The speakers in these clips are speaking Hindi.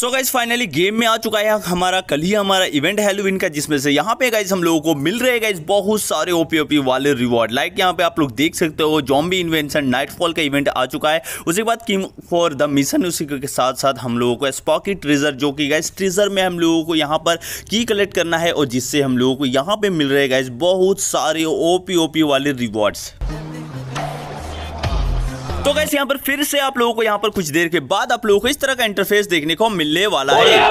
सो गाइज फाइनली गेम में आ चुका है हमारा कल ही हमारा इवेंट हैलोविन का जिसमें से यहाँ पे गाइज हम लोगों को मिल रहे गाइज बहुत सारे ओपी ओपी वाले रिवॉर्ड लाइक यहाँ पे आप लोग देख सकते हो जॉम्बी इन्वेंशन नाइटफॉल का इवेंट आ चुका है उसके बाद किंग फॉर द मिशन उसी के साथ साथ हम लोगों को स्पॉकी ट्रेजर जो कि गाइज ट्रेजर में हम लोगों को यहाँ पर की कलेक्ट करना है और जिससे हम लोगों को यहाँ पे मिल रहे गाइज बहुत सारे ओ पी वाले रिवॉर्ड्स तो कैसे यहाँ पर फिर से आप लोगों को यहाँ पर कुछ देर के बाद आप लोगों को इस तरह का इंटरफेस देखने को मिलने वाला है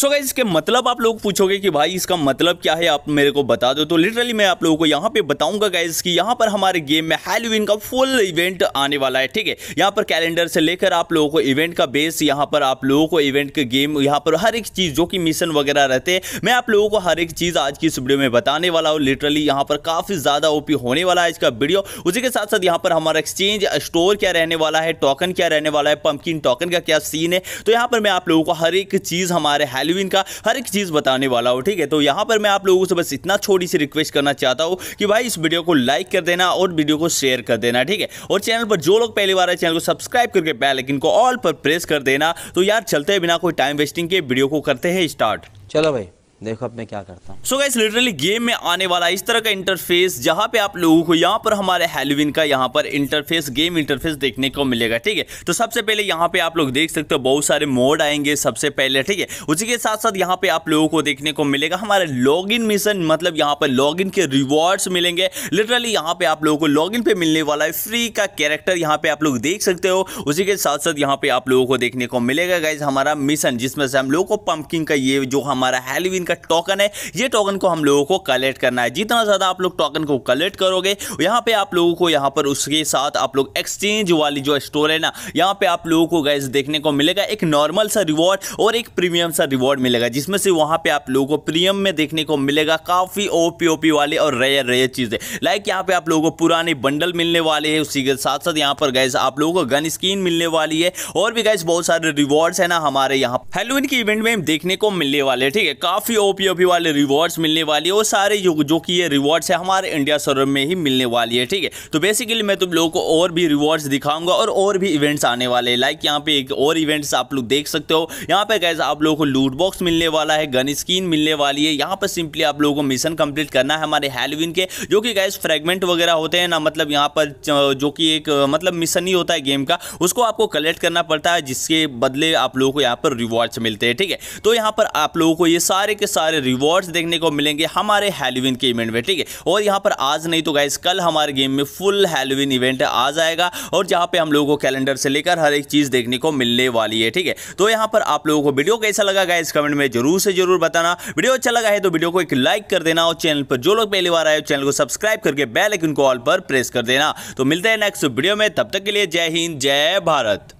सो गैस इसके मतलब आप लोग पूछोगे कि भाई इसका मतलब क्या है आप मेरे को बता दो तो लिटरली मैं आप लोगों को यहाँ पे बताऊंगा गैस कि यहाँ पर हमारे गेम में हेलोविन का फुल इवेंट आने वाला है ठीक है यहाँ पर कैलेंडर से लेकर आप लोगों को इवेंट का बेस यहाँ पर आप लोगों को इवेंट के गेम यहाँ पर हर एक चीज जो कि मिशन वगैरह रहते हैं मैं आप लोगों को हर एक चीज आज की इस वीडियो में बताने वाला हूँ लिटरली यहाँ पर काफी ज्यादा ओपी होने वाला है इसका वीडियो उसी के साथ साथ यहाँ पर हमारा एक्सचेंज स्टोर स्टोर क्या रहने वाला है टोकन क्या रहने वाला है पंपकिन टोकन का क्या सीन है तो यहाँ पर मैं आप लोगों को हर एक चीज़ हमारे हेलोविन का हर एक चीज़ बताने वाला हूँ ठीक है तो यहाँ पर मैं आप लोगों से बस इतना छोटी सी रिक्वेस्ट करना चाहता हूँ कि भाई इस वीडियो को लाइक कर देना और वीडियो को शेयर कर देना ठीक है और चैनल पर जो लोग पहली बार है चैनल को सब्सक्राइब करके बेलाइकिन को ऑल पर प्रेस कर देना तो यार चलते बिना कोई टाइम वेस्टिंग के वीडियो को करते हैं स्टार्ट चलो भाई देखो अब मैं क्या करता हूँ सो गाइस लिटरली गेम में आने वाला इस तरह का इंटरफेस जहाँ पे आप लोगों को यहाँ पर हमारे हेलोविन का यहाँ पर इंटरफेस गेम इंटरफेस देखने को मिलेगा ठीक है तो सबसे पहले यहाँ पे आप लोग देख सकते हो बहुत सारे मोड आएंगे सबसे पहले ठीक है उसी के साथ साथ यहाँ पे आप लोगों को देखने को मिलेगा हमारे लॉग मिशन मतलब यहाँ पर लॉग के रिवॉर्ड्स मिलेंगे लिटरली यहाँ पे आप लोगों को लॉग पे मिलने वाला है फ्री का कैरेक्टर यहाँ पे आप लोग देख सकते हो उसी के साथ साथ यहाँ पे आप लोगों को देखने को मिलेगा गाइज हमारा मिशन जिसमें से हम लोगों को पंपकिंग का ये जो हमारा हेलोविन इनका टोकन है ये टोकन को हम लोगों को कलेक्ट करना है जितना ज़्यादा आप लोग टोकन को कलेक्ट करोगे यहाँ पे आप लोगों को यहाँ पर उसके साथ आप लोग एक्सचेंज वाली जो स्टोर है ना यहाँ पे आप लोगों को गैस देखने को मिलेगा एक नॉर्मल सा रिवॉर्ड और एक प्रीमियम सा रिवॉर्ड मिलेगा जिसमें से वहाँ पे आप लोगों को प्रीमियम में देखने को मिलेगा काफ़ी ओ पी वाले और रेयर रेयर चीज़ें लाइक यहाँ पे आप लोगों को पुराने बंडल मिलने वाले हैं उसी के साथ साथ यहाँ पर गैस आप लोगों को गन स्किन मिलने वाली है और भी गैस बहुत सारे रिवॉर्ड्स है ना हमारे यहाँ हेलोइन के इवेंट में देखने को मिलने वाले ठीक है काफ़ी ओपी ओपी वाले रिवॉर्ड्स मिलने वाली है और सारे जो जो कि ये रिवॉर्ड्स है हमारे इंडिया सर्वर में ही मिलने वाली है ठीक है तो बेसिकली मैं तुम लोगों को और भी रिवॉर्ड्स दिखाऊंगा और और भी इवेंट्स आने वाले हैं लाइक यहाँ पे एक और इवेंट्स आप लोग देख सकते हो यहाँ पे कैसे आप लोगों को लूट बॉक्स मिलने वाला है गन स्किन मिलने वाली है यहाँ पर सिंपली आप लोगों को मिशन कंप्लीट करना है हमारे हेलोविन के जो कि गैस फ्रेगमेंट वगैरह होते हैं ना मतलब यहाँ पर जो कि एक मतलब मिशन ही होता है गेम का उसको आपको कलेक्ट करना पड़ता है जिसके बदले आप लोगों को यहाँ पर रिवॉर्ड्स मिलते हैं ठीक है तो यहाँ पर आप लोगों को ये सारे के सारे रिवॉर्ड्स देखने को मिलेंगे हमारे हेलोविन के इवेंट में ठीक है और यहाँ पर आज नहीं तो गाइज कल हमारे गेम में फुल हेलोविन इवेंट आ जाएगा और जहाँ पे हम लोगों को कैलेंडर से लेकर हर एक चीज़ देखने को मिलने वाली है ठीक है तो यहाँ पर आप लोगों को वीडियो कैसा लगा गाइज कमेंट में जरूर से जरूर बताना वीडियो अच्छा लगा है तो वीडियो को एक लाइक कर देना और चैनल पर जो लोग पहली बार आए चैनल को सब्सक्राइब करके बेल आइकन को ऑल पर प्रेस कर देना तो मिलते हैं नेक्स्ट वीडियो में तब तक के लिए जय हिंद जय भारत